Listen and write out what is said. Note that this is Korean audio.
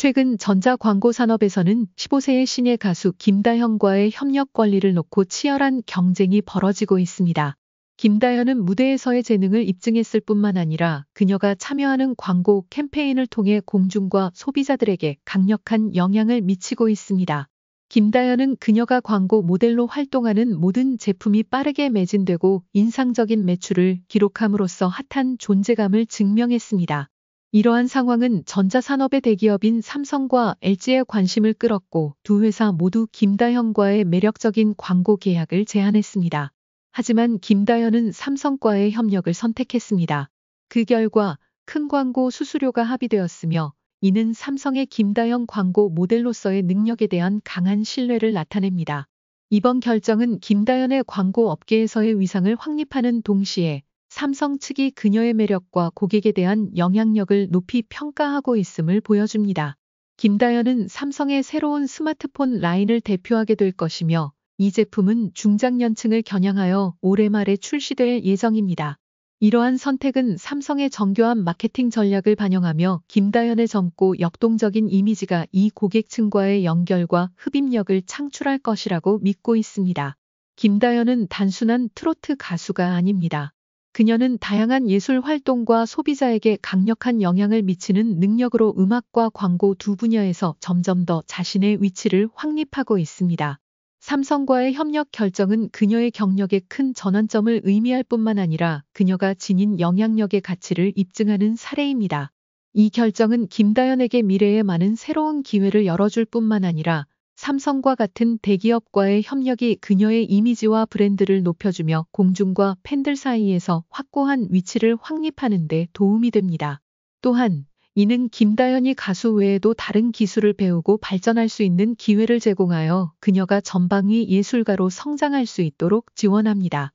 최근 전자광고 산업에서는 15세의 신예 가수 김다현과의 협력 권리를 놓고 치열한 경쟁이 벌어지고 있습니다. 김다현은 무대에서의 재능을 입증했을 뿐만 아니라 그녀가 참여하는 광고 캠페인을 통해 공중과 소비자들에게 강력한 영향을 미치고 있습니다. 김다현은 그녀가 광고 모델로 활동하는 모든 제품이 빠르게 매진되고 인상적인 매출을 기록함으로써 핫한 존재감을 증명했습니다. 이러한 상황은 전자산업의 대기업인 삼성과 LG의 관심을 끌었고 두 회사 모두 김다현과의 매력적인 광고 계약을 제안했습니다. 하지만 김다현은 삼성과의 협력을 선택했습니다. 그 결과 큰 광고 수수료가 합의되었으며 이는 삼성의 김다현 광고 모델로서의 능력에 대한 강한 신뢰를 나타냅니다. 이번 결정은 김다현의 광고 업계에서의 위상을 확립하는 동시에 삼성 측이 그녀의 매력과 고객에 대한 영향력을 높이 평가하고 있음을 보여줍니다. 김다연은 삼성의 새로운 스마트폰 라인을 대표하게 될 것이며 이 제품은 중장년층을 겨냥하여 올해 말에 출시될 예정입니다. 이러한 선택은 삼성의 정교한 마케팅 전략을 반영하며 김다현의 젊고 역동적인 이미지가 이 고객층과의 연결과 흡입력을 창출할 것이라고 믿고 있습니다. 김다현은 단순한 트로트 가수가 아닙니다. 그녀는 다양한 예술 활동과 소비자에게 강력한 영향을 미치는 능력으로 음악과 광고 두 분야에서 점점 더 자신의 위치를 확립하고 있습니다. 삼성과의 협력 결정은 그녀의 경력에 큰 전환점을 의미할 뿐만 아니라 그녀가 지닌 영향력의 가치를 입증하는 사례입니다. 이 결정은 김다연에게 미래에 많은 새로운 기회를 열어줄 뿐만 아니라 삼성과 같은 대기업과의 협력이 그녀의 이미지와 브랜드를 높여주며 공중과 팬들 사이에서 확고한 위치를 확립하는 데 도움이 됩니다. 또한 이는 김다현이 가수 외에도 다른 기술을 배우고 발전할 수 있는 기회를 제공하여 그녀가 전방위 예술가로 성장할 수 있도록 지원합니다.